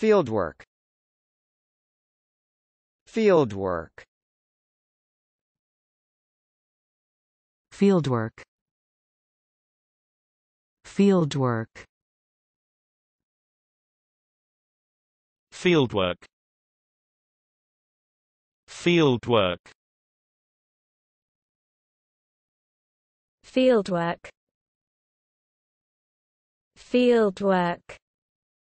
Fieldwork Fieldwork Fieldwork Fieldwork Fieldwork Fieldwork Fieldwork Fieldwork